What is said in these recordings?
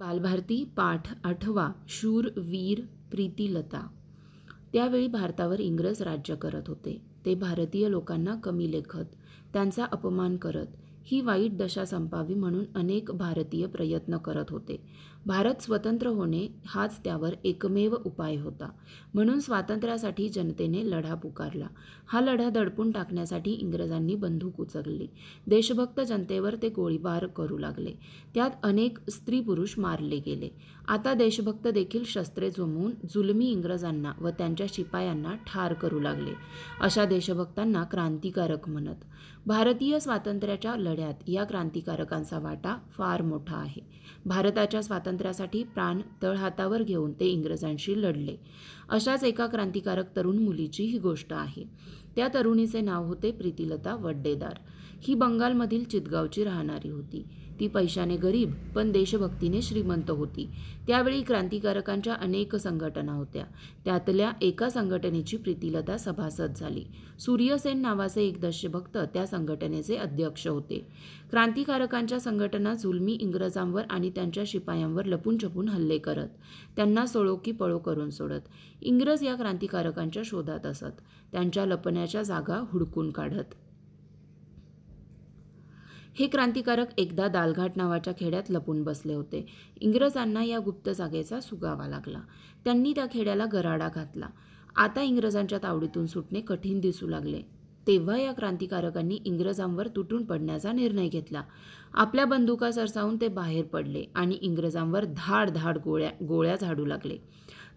बालभारती पाठ आठवा शूर वीर प्रीतिलता त्यावेळी भारतावर इंग्रज राज्य करत होते ते भारतीय लोकांना कमी लेखत त्यांचा अपमान करत ही वाईट दशा संपावी म्हणून अनेक भारतीय प्रयत्न करत होते भारत स्वतंत्र होणे हाच त्यावर एकमेव उपाय होता म्हणून स्वातंत्र्यासाठी जनतेने लढा पुकारला हा लढा दडपून टाकण्यासाठी इंग्रजांनी बंदूक उचलली देशभक्त जनतेवर ते गोळीबार करू लागले त्यात अनेक स्त्री पुरुष मारले गेले आता देशभक्त देखील शस्त्रे जमवून जुलमी इंग्रजांना व त्यांच्या शिपायांना ठार करू लागले अशा देशभक्तांना क्रांतिकारक म्हणत भारतीय स्वातंत्र्याच्या लढ्यात या क्रांतिकारकांचा वाटा फार मोठा आहे भारताच्या स्वातंत्र्यासाठी प्राण तळहातावर घेऊन ते इंग्रजांशी लढले अशाच एका क्रांतिकारक तरुण मुलीची ही गोष्ट आहे त्या तरुणीचे नाव होते प्रीतिलता वड्डेदार ही बंगालमधील चितगावची राहणारी होती ती पैशाने गरीब पण देशभक्तीने श्रीमंत होती त्यावेळी क्रांतिकारकांच्या अनेक संघटना होत्या त्यातल्या एका संघटनेची प्रीतिलता सभासद झाली सूर्यसेन नावाचे एक दशभक्त त्या संघटनेचे अध्यक्ष होते क्रांतिकारकांच्या संघटना जुलमी इंग्रजांवर आणि त्यांच्या शिपायांवर लपून छपून हल्ले करत त्यांना सोळो की पळो करून सोडत इंग्रज या क्रांतिकारकांच्या शोधात असत त्यांच्या लपण्याच्या जागा हुडकून काढत हे क्रांतिकारक एकदा दालघाट नावाच्या खेड्यात लपून बसले होते इंग्रजांना या गुप्त जागेचा सुगावा लागला त्यांनी त्या खेड्याला गराडा घातला आता इंग्रजांच्या तावडीतून सुटणे कठीण दिसू लागले तेव्हा या क्रांतिकारकांनी इंग्रजांवर तुटून पडण्याचा निर्णय घेतला आपल्या बंदुका सरसावून ते बाहेर पडले आणि इंग्रजांवर धाड धाड गोळ्या गोळ्या झाडू लागले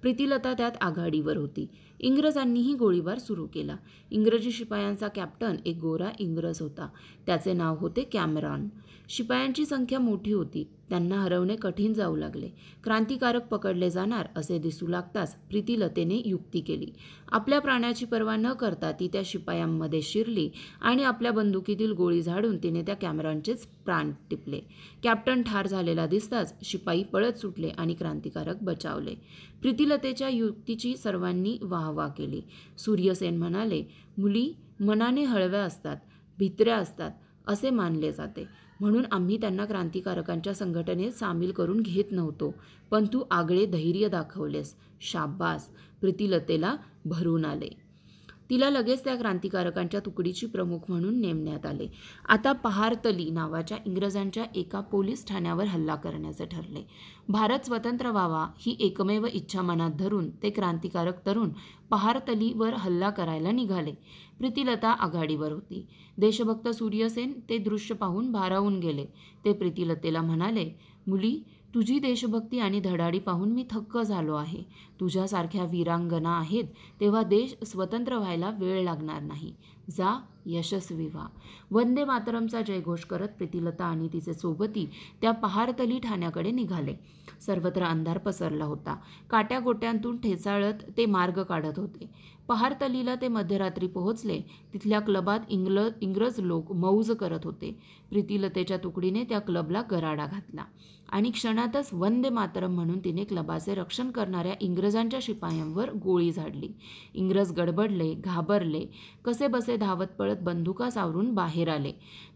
प्रीतिलता त्यात आघाडीवर होती इंग्रजांनीही गोळीबार सुरू केला इंग्रजी शिपायांचा कॅप्टन एक गोरा इंग्रज होता त्याचे नाव होते कॅमरॉन शिपायांची संख्या मोठी होती त्यांना हरवणे कठीण जाऊ लागले क्रांतिकारक पकडले जाणार असे दिसू लागताच प्रीतीलतेने युक्ती केली आपल्या प्राण्याची पर्वा न करता ती त्या शिपायांमध्ये शिरली आणि आपल्या बंदुकीतील गोळी झाडून तिने त्या कॅमेरॉनचेच प्राण टिपले कॅप्टन ठार झालेला दिसताच शिपाई पळत सुटले आणि क्रांतिकारक बचावले प्रीतिलतेच्या युक्तीची सर्वांनी वाहवा केली सूर्यसेन म्हणाले मुली मनाने हळव्या असतात भित्र्या असतात असे मानले जाते म्हणून आम्ही त्यांना क्रांतिकारकांच्या संघटनेत सामील करून घेत नव्हतो पण तू आगळे धैर्य दाखवलेस शाब्बास प्रीतिलतेला भरून आले तिला लगेच त्या क्रांतिकारकांच्या तुकडीची प्रमुख म्हणून नेमण्यात आले आता पहारतली नावाच्या इंग्रजांच्या एका पोलीस ठाण्यावर हल्ला करण्याचे ठरले भारत स्वतंत्र व्हावा ही एकमेव इच्छा मनात धरून ते क्रांतिकारक तरुण पहारतलीवर हल्ला करायला निघाले प्रीतिलता आघाडीवर होती देशभक्त सूर्यसेन ते दृश्य पाहून भारावून गेले ते प्रीतिलतेला म्हणाले मुली तुझी देशभक्ती आणि धडाडी पाहून मी थक्क झालो आहे तुझ्यासारख्या वीरांगना आहेत तेव्हा देश स्वतंत्र व्हायला वेळ लागणार नाही जा यशस्वी व्हा वंदे मातरमचा जयघोष करत प्रीतिलता आणि तिचे सोबती त्या पहारतली ठाण्याकडे निघाले सर्वत्र अंधार पसरला होता काट्या गोट्यांतून ठेचाळत ते मार्ग काढत होते पहारतलीला ते मध्यरात्री पोहोचले तिथल्या क्लबात इंग्ल इंग्रज लोक मौज करत होते प्रीतिलतेच्या तुकडीने त्या क्लबला गराडा घातला आणि क्षणातच वंदे मातरम म्हणून तिने क्लबाचे रक्षण करणाऱ्या इंग्रजांच्या शिपायांवर गोळी झाडली इंग्रज गडबडले घाबरले कसे बसे ते धावत पळत बंदुका सावरून बाहेर आले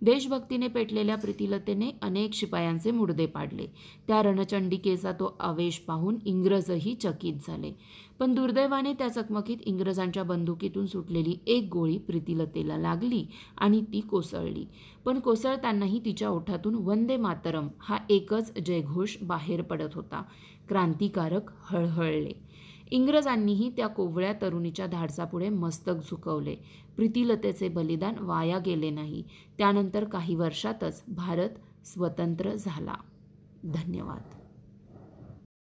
देशभक्तीने पेटलेल्या प्रीतिलतेने अनेक शिपायांचे मुडदे पाडले त्या रणचंडिकेचा तो आवेश पाहून इंग्रजही चकित झाले पण दुर्दैवाने त्या चकमकीत इंग्रजांच्या बंदुकीतून सुटलेली एक गोळी प्रीतिलतेला लागली आणि ती कोसळली पण कोसळतानाही तिच्या ओठातून वंदे मातरम हा एकच जयघोष बाहेर पडत होता क्रांतिकारक हळहळले इंग्रजांनीही त्या कोवळ्या तरुणीच्या धाडसापुढे मस्तक झुकवले प्रीतिलतेचे बलिदान वाया गेले नाही त्यानंतर काही वर्षातच भारत स्वतंत्र झाला धन्यवाद